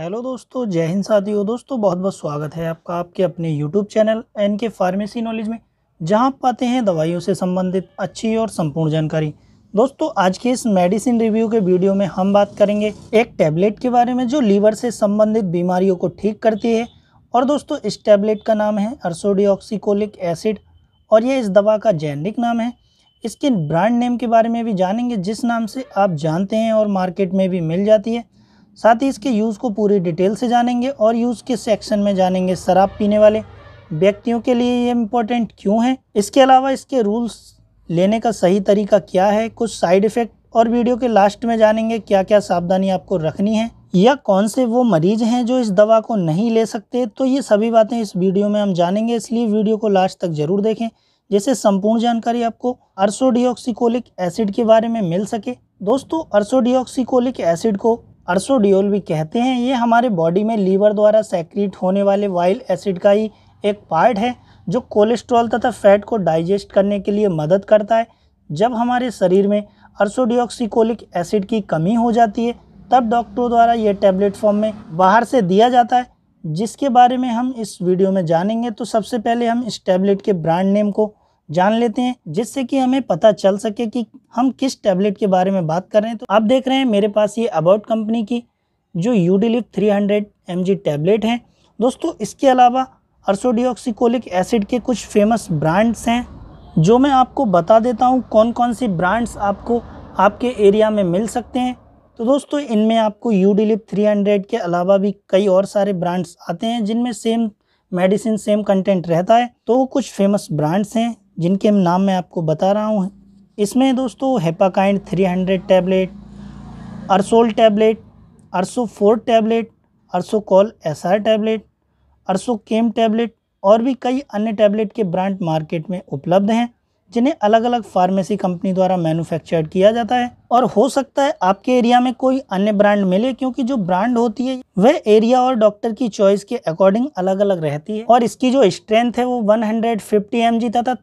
hello दोस्तों जय हिंद साथियों दोस्तों बहुत बहुत स्वागत है आपका आपके अपने YouTube channel N K pharmacy knowledge में जहां आप पाते हैं दवाइयों से संबंधित अच्छी और संपूर्ण जानकारी दोस्तों आज के इस मेडिसिन रिव्यू के वीडियो में हम बात करेंगे एक टैबलेट के बारे में जो लीवर से संबंधित बीमारियों को ठीक करती है और दोस्तों इस टैबलेट का नाम है अर्सोडियोक्सिकोलिक एसिड और यह इस दवा का जैनिक नाम है इसके ब्रांड नेम के बारे में भी जानेंगे जिस नाम से आप जानते हैं और मार्केट में भी मिल जाती है साथ ही इसके यूज़ को पूरी डिटेल से जानेंगे और यूज़ के सेक्शन में जानेंगे शराब पीने वाले व्यक्तियों के लिए ये इम्पोर्टेंट क्यों है इसके अलावा इसके रूल्स लेने का सही तरीका क्या है कुछ साइड इफ़ेक्ट और वीडियो के लास्ट में जानेंगे क्या क्या सावधानी आपको रखनी है या कौन से वो मरीज हैं जो इस दवा को नहीं ले सकते तो ये सभी बातें इस वीडियो में हम जानेंगे इसलिए वीडियो को लास्ट तक ज़रूर देखें जैसे संपूर्ण जानकारी आपको अर्सोडियोक्सिकोलिक एसिड के बारे में मिल सके दोस्तों अर्सोडियोक्सिकोलिक एसिड को अर्सोडियोल भी कहते हैं ये हमारे बॉडी में लीवर द्वारा सेक्रेट होने वाले वाइल एसिड का ही एक पार्ट है जो कोलेस्ट्रॉल तथा फैट को डाइजेस्ट करने के लिए मदद करता है जब हमारे शरीर में अर्सोडियोक्सिकोलिक एसिड की कमी हो जाती है तब डॉक्टरों द्वारा ये टैबलेट फॉर्म में बाहर से दिया जाता है जिसके बारे में हम इस वीडियो में जानेंगे तो सबसे पहले हम इस टैबलेट के ब्रांड नेम को जान लेते हैं जिससे कि हमें पता चल सके कि हम किस टैबलेट के बारे में बात कर रहे हैं तो आप देख रहे हैं मेरे पास ये अबाउट कंपनी की जो यूडिलिप 300 हंड्रेड टैबलेट है दोस्तों इसके अलावा अर्सोडियोक्सिकोलिक एसिड के कुछ फेमस ब्रांड्स हैं जो मैं आपको बता देता हूँ कौन कौन से ब्रांड्स आपको आपके एरिया में मिल सकते हैं तो दोस्तों इनमें आपको यूडिलिप 300 के अलावा भी कई और सारे ब्रांड्स आते हैं जिनमें सेम मेडिसिन सेम कंटेंट रहता है तो कुछ फेमस ब्रांड्स हैं जिनके नाम मैं आपको बता रहा हूँ इसमें दोस्तों Hepakind 300 tablet Ursol tablet Urso forte tablet Ursocol S R tablet केम टैबलेट और भी कई अन्य टैबलेट के ब्रांड मार्केट में उपलब्ध हैं जिन्हें अलग अलग फार्मेसी कंपनी द्वारा मैन्युफैक्चर्ड किया जाता है और हो सकता है आपके एरिया में कोई अन्य ब्रांड मिले क्योंकि जो ब्रांड होती है वह एरिया और डॉक्टर की चॉइस के अकॉर्डिंग अलग अलग रहती है और इसकी जो स्ट्रेंथ है वो 150 हंड्रेड तथा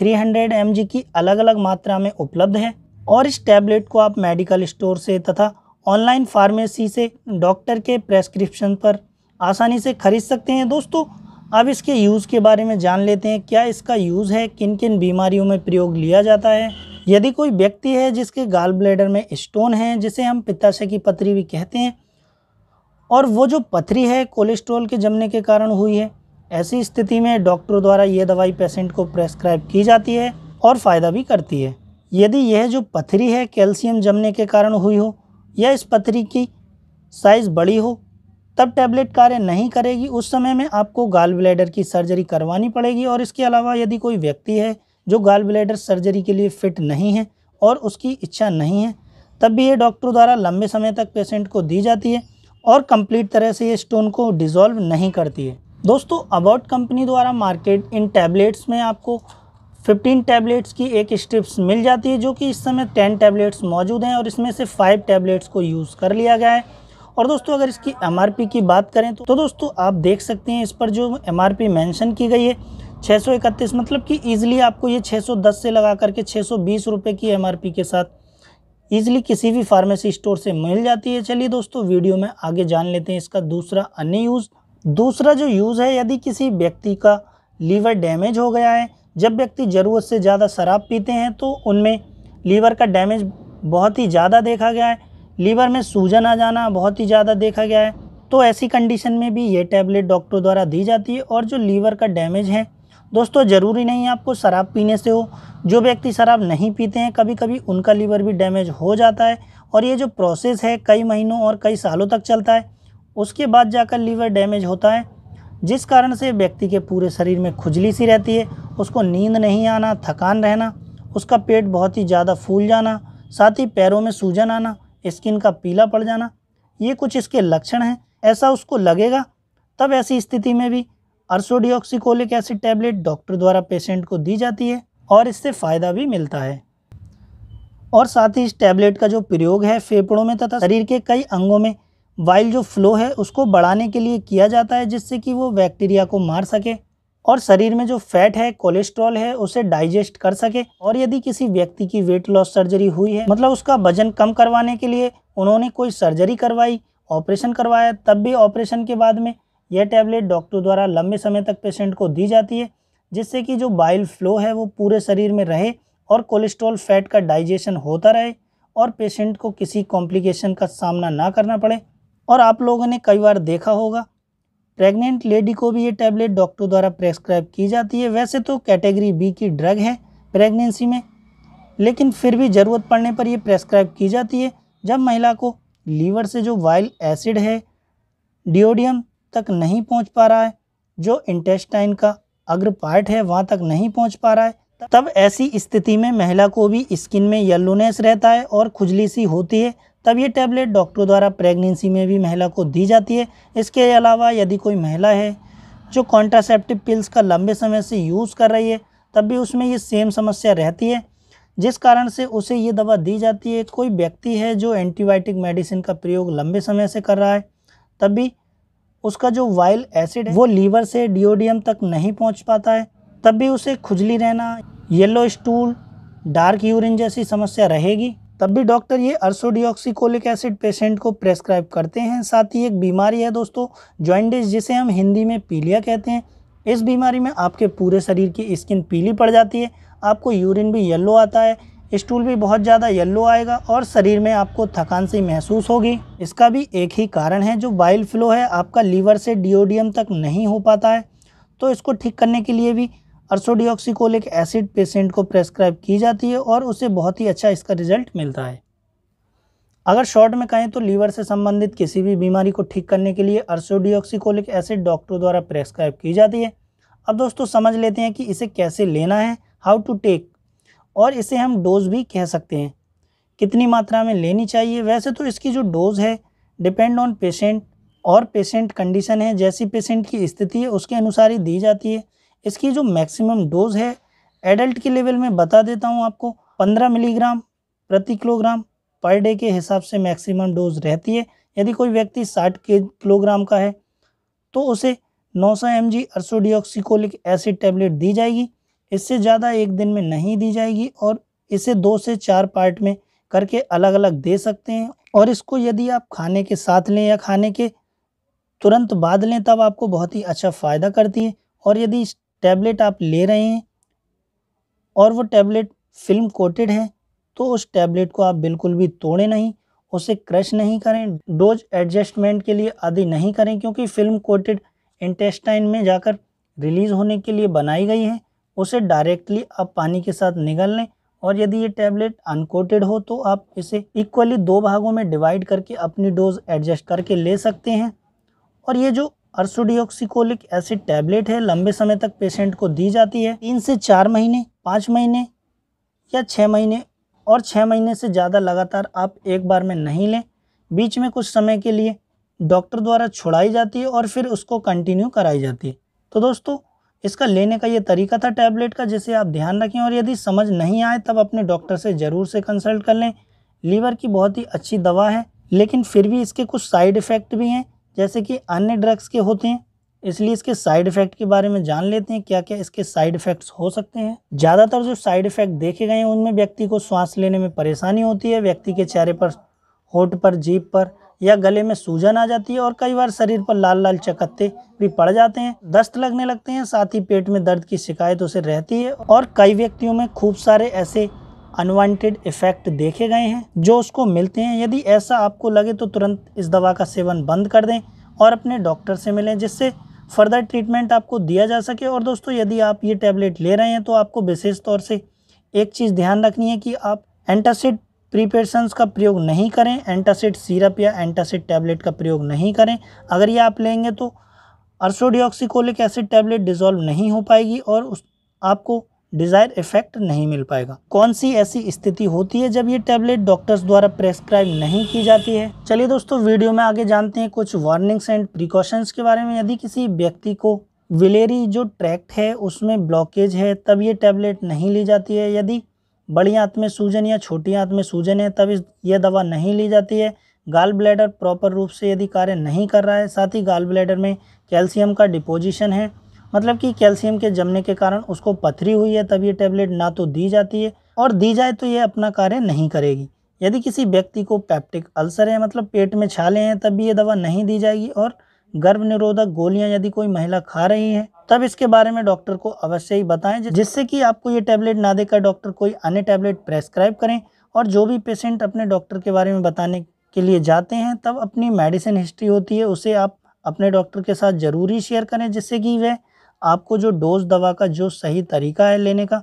300 एम की अलग अलग मात्रा में उपलब्ध है और इस टैबलेट को आप मेडिकल स्टोर से तथा ऑनलाइन फार्मेसी से डॉक्टर के प्रेस्क्रिप्शन पर आसानी से खरीद सकते हैं दोस्तों अब इसके यूज़ के बारे में जान लेते हैं क्या इसका यूज़ है किन किन बीमारियों में प्रयोग लिया जाता है यदि कोई व्यक्ति है जिसके गाल ब्लेडर में स्टोन है जिसे हम पित्ताशय की पथरी भी कहते हैं और वो जो पथरी है कोलेस्ट्रॉल के जमने के कारण हुई है ऐसी स्थिति में डॉक्टरों द्वारा ये दवाई पेशेंट को प्रेस्क्राइब की जाती है और फ़ायदा भी करती है यदि यह जो पथरी है कैल्शियम जमने के कारण हुई हो या इस पथरी की साइज़ बड़ी हो तब टैबलेट कार्य नहीं करेगी उस समय में आपको गाल ब्लैडर की सर्जरी करवानी पड़ेगी और इसके अलावा यदि कोई व्यक्ति है जो गाल ब्लैडर सर्जरी के लिए फिट नहीं है और उसकी इच्छा नहीं है तब भी ये डॉक्टरों द्वारा लंबे समय तक पेशेंट को दी जाती है और कंप्लीट तरह से ये स्टोन को डिज़ोल्व नहीं करती है दोस्तों अबाउट कंपनी द्वारा मार्केट इन टैबलेट्स में आपको 15 टैबलेट्स की एक स्ट्रिप्स मिल जाती है जो कि इस समय 10 टैबलेट्स मौजूद हैं और इसमें से 5 टैबलेट्स को यूज़ कर लिया गया है और दोस्तों अगर इसकी एम की बात करें तो, तो दोस्तों आप देख सकते हैं इस पर जो एम आर की गई है छः मतलब कि ईज़िली आपको ये छः से लगा करके छः सौ की एम के साथ ईजिली किसी भी फार्मेसी स्टोर से मिल जाती है चलिए दोस्तों वीडियो में आगे जान लेते हैं इसका दूसरा अन्य यूज़ दूसरा जो यूज़ है यदि किसी व्यक्ति का लीवर डैमेज हो गया है जब व्यक्ति ज़रूरत से ज़्यादा शराब पीते हैं तो उनमें लीवर का डैमेज बहुत ही ज़्यादा देखा गया है लीवर में सूजन आ जाना बहुत ही ज़्यादा देखा गया है तो ऐसी कंडीशन में भी ये टैबलेट डॉक्टरों द्वारा दी जाती है और जो लीवर का डैमेज है दोस्तों ज़रूरी नहीं है आपको शराब पीने से हो जो व्यक्ति शराब नहीं पीते हैं कभी कभी उनका लीवर भी डैमेज हो जाता है और ये जो प्रोसेस है कई महीनों और कई सालों तक चलता है उसके बाद जाकर लीवर डैमेज होता है जिस कारण से व्यक्ति के पूरे शरीर में खुजली सी रहती है उसको नींद नहीं आना थकान रहना उसका पेट बहुत ही ज़्यादा फूल जाना साथ ही पैरों में सूजन आना स्किन का पीला पड़ जाना ये कुछ इसके लक्षण हैं ऐसा उसको लगेगा तब ऐसी स्थिति में भी अर्सोडियोक्सिकोलिक एसिड टैबलेट डॉक्टर द्वारा पेशेंट को दी जाती है और इससे फ़ायदा भी मिलता है और साथ ही इस टैबलेट का जो प्रयोग है फेफड़ों में तथा शरीर के कई अंगों में वाइल जो फ्लो है उसको बढ़ाने के लिए किया जाता है जिससे कि वो बैक्टीरिया को मार सके और शरीर में जो फैट है कोलेस्ट्रॉल है उसे डाइजेस्ट कर सके और यदि किसी व्यक्ति की वेट लॉस सर्जरी हुई है मतलब उसका वजन कम करवाने के लिए उन्होंने कोई सर्जरी करवाई ऑपरेशन करवाया तब भी ऑपरेशन के बाद में यह टैबलेट डॉक्टर द्वारा लंबे समय तक पेशेंट को दी जाती है जिससे कि जो बाइल फ्लो है वो पूरे शरीर में रहे और कोलेस्ट्रॉल फैट का डाइजेशन होता रहे और पेशेंट को किसी कॉम्प्लिकेशन का सामना ना करना पड़े और आप लोगों ने कई बार देखा होगा प्रेग्नेंट लेडी को भी ये टैबलेट डॉक्टर द्वारा प्रेस्क्राइब की जाती है वैसे तो कैटेगरी बी की ड्रग है प्रेगनेंसी में लेकिन फिर भी ज़रूरत पड़ने पर यह प्रेस्क्राइब की जाती है जब महिला को लीवर से जो वाइल एसिड है डिओडियम तक नहीं पहुंच पा रहा है जो इंटेस्टाइन का अग्र पार्ट है वहां तक नहीं पहुंच पा रहा है तब ऐसी स्थिति में महिला को भी स्किन में येलोनेस रहता है और खुजली सी होती है तब ये टैबलेट डॉक्टरों द्वारा प्रेगनेंसी में भी महिला को दी जाती है इसके अलावा यदि कोई महिला है जो कॉन्ट्रासेप्टिव पिल्स का लंबे समय से यूज़ कर रही है तब भी उसमें ये सेम समस्या रहती है जिस कारण से उसे ये दवा दी जाती है कोई व्यक्ति है जो एंटीबायोटिक मेडिसिन का प्रयोग लंबे समय से कर रहा है तब भी उसका जो वाइल एसिड है वो लीवर से डिओडियम तक नहीं पहुंच पाता है तब भी उसे खुजली रहना येलो स्टूल डार्क यूरिन जैसी समस्या रहेगी तब भी डॉक्टर ये अर्सोडियोक्सिकोलिक एसिड पेशेंट को प्रेस्क्राइब करते हैं साथ ही एक बीमारी है दोस्तों जॉइंडिस जिसे हम हिंदी में पीलिया कहते हैं इस बीमारी में आपके पूरे शरीर की स्किन पीली पड़ जाती है आपको यूरिन भी येल्लो आता है स्टूल भी बहुत ज़्यादा येल्लो आएगा और शरीर में आपको थकान सी महसूस होगी इसका भी एक ही कारण है जो बाइल फ्लो है आपका लीवर से डिओडियम तक नहीं हो पाता है तो इसको ठीक करने के लिए भी अर्सोडियोक्सिकोलिक एसिड पेशेंट को प्रेस्क्राइब की जाती है और उसे बहुत ही अच्छा इसका रिजल्ट मिलता है अगर शॉर्ट में कहें तो लीवर से संबंधित किसी भी बीमारी को ठीक करने के लिए अर्सोडियोक्सिकोलिक एसिड डॉक्टरों द्वारा प्रेस्क्राइब की जाती है अब दोस्तों समझ लेते हैं कि इसे कैसे लेना है हाउ टू टेक और इसे हम डोज भी कह सकते हैं कितनी मात्रा में लेनी चाहिए वैसे तो इसकी जो डोज़ है डिपेंड ऑन पेशेंट और पेशेंट कंडीशन है जैसी पेशेंट की स्थिति है उसके अनुसार ही दी जाती है इसकी जो मैक्सिमम डोज है एडल्ट के लेवल में बता देता हूँ आपको 15 मिलीग्राम प्रति किलोग्राम पर डे के हिसाब से मैक्सिमम डोज रहती है यदि कोई व्यक्ति 60 के किलोग्राम का है तो उसे 900 सौ M G ursodeoxycholic acid tablet दी जाएगी इससे ज़्यादा एक दिन में नहीं दी जाएगी और इसे दो से चार पार्ट में करके अलग अलग दे सकते हैं और इसको यदि आप खाने के साथ लें या खाने के तुरंत बाद लें तब आपको बहुत ही अच्छा फ़ायदा करती है और यदि इस टैबलेट आप ले रहे हैं और वो टैबलेट फिल्म कोटेड है तो उस टैबलेट को आप बिल्कुल भी तोड़ें नहीं उसे क्रश नहीं करें डोज एडजस्टमेंट के लिए आदि नहीं करें क्योंकि फिल्म कोटेड इंटेस्टाइन में जाकर रिलीज़ होने के लिए बनाई गई है उसे डायरेक्टली आप पानी के साथ निगल लें और यदि ये टैबलेट अनकोटेड हो तो आप इसे इक्वली दो भागों में डिवाइड करके अपनी डोज एडजस्ट करके ले सकते हैं और ये जो अर्सोडियोक्सिकोलिक एसिड टैबलेट है लंबे समय तक पेशेंट को दी जाती है तीन से चार महीने पाँच महीने या छः महीने और छः महीने से ज़्यादा लगातार आप एक बार में नहीं लें बीच में कुछ समय के लिए डॉक्टर द्वारा छुड़ाई जाती है और फिर उसको कंटिन्यू कराई जाती है तो दोस्तों इसका लेने का ये तरीका था टैबलेट का जिसे आप ध्यान रखें और यदि समझ नहीं आए तब अपने डॉक्टर से ज़रूर से कंसल्ट कर लें लीवर की बहुत ही अच्छी दवा है लेकिन फिर भी इसके कुछ साइड इफ़ेक्ट भी हैं जैसे कि अन्य ड्रग्स के होते हैं इसलिए इसके साइड इफ़ेक्ट के बारे में जान लेते हैं क्या क्या इसके साइड इफ़ेक्ट्स हो सकते हैं ज़्यादातर जो साइड इफ़ेक्ट देखे गए हैं उनमें व्यक्ति को सांस लेने में परेशानी होती है व्यक्ति के चेहरे पर होठ पर जीप पर या गले में सूजन आ जाती है और कई बार शरीर पर लाल लाल चकत्ते भी पड़ जाते हैं दस्त लगने लगते हैं साथ ही पेट में दर्द की शिकायत उसे रहती है और कई व्यक्तियों में खूब सारे ऐसे अनवांटेड इफ़ेक्ट देखे गए हैं जो उसको मिलते हैं यदि ऐसा आपको लगे तो तुरंत इस दवा का सेवन बंद कर दें और अपने डॉक्टर से मिलें जिससे फर्दर ट्रीटमेंट आपको दिया जा सके और दोस्तों यदि आप ये टैबलेट ले रहे हैं तो आपको विशेष तौर से एक चीज़ ध्यान रखनी है कि आप एंटासिड प्रिपेशंस का प्रयोग नहीं करें एंटासिड सिरप या एंटासिड टैबलेट का प्रयोग नहीं करें अगर ये आप लेंगे तो अर्सोडियोक्सिकोलिक एसिड टैबलेट डिजॉल्व नहीं हो पाएगी और उस आपको डिजायर इफेक्ट नहीं मिल पाएगा कौन सी ऐसी स्थिति होती है जब ये टैबलेट डॉक्टर्स द्वारा प्रेस्क्राइब नहीं की जाती है चलिए दोस्तों वीडियो में आगे जानते हैं कुछ वार्निंग्स एंड प्रिकॉशंस के बारे में यदि किसी व्यक्ति को विलेरी जो ट्रैक्ट है उसमें ब्लॉकेज है तब ये टैबलेट नहीं ली जाती है यदि बड़ी आंत में सूजन या छोटी आंत में सूजन है तब इस यह दवा नहीं ली जाती है गाल ब्लैडर प्रॉपर रूप से यदि कार्य नहीं कर रहा है साथ ही गाल ब्लैडर में कैल्शियम का डिपोजिशन है मतलब कि कैल्शियम के जमने के कारण उसको पथरी हुई है तब ये टैबलेट ना तो दी जाती है और दी जाए तो ये अपना कार्य नहीं करेगी यदि किसी व्यक्ति को पैप्टिक अल्सर है मतलब पेट में छाले हैं तब भी ये दवा नहीं दी जाएगी और गर्भ निरोधक गोलियां यदि कोई महिला खा रही है तब इसके बारे में डॉक्टर को अवश्य ही बताएं जिससे कि आपको ये टैबलेट ना देकर डॉक्टर कोई अन्य टैबलेट प्रेस्क्राइब करें और जो भी पेशेंट अपने डॉक्टर के बारे में बताने के लिए जाते हैं तब अपनी मेडिसिन हिस्ट्री होती है उसे आप अपने डॉक्टर के साथ ज़रूरी शेयर करें जिससे कि वह आपको जो डोज दवा का जो सही तरीका है लेने का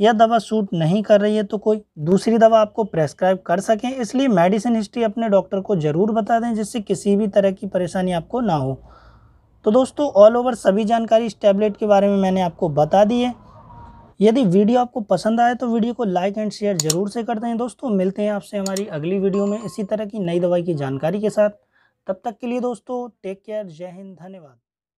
या दवा सूट नहीं कर रही है तो कोई दूसरी दवा आपको प्रेस्क्राइब कर सकें इसलिए मेडिसिन हिस्ट्री अपने डॉक्टर को ज़रूर बता दें जिससे किसी भी तरह की परेशानी आपको ना हो तो दोस्तों ऑल ओवर सभी जानकारी इस टैबलेट के बारे में मैंने आपको बता दी है यदि वीडियो आपको पसंद आए तो वीडियो को लाइक एंड शेयर ज़रूर से करते हैं दोस्तों मिलते हैं आपसे हमारी अगली वीडियो में इसी तरह की नई दवाई की जानकारी के साथ तब तक के लिए दोस्तों टेक केयर जय हिंद धन्यवाद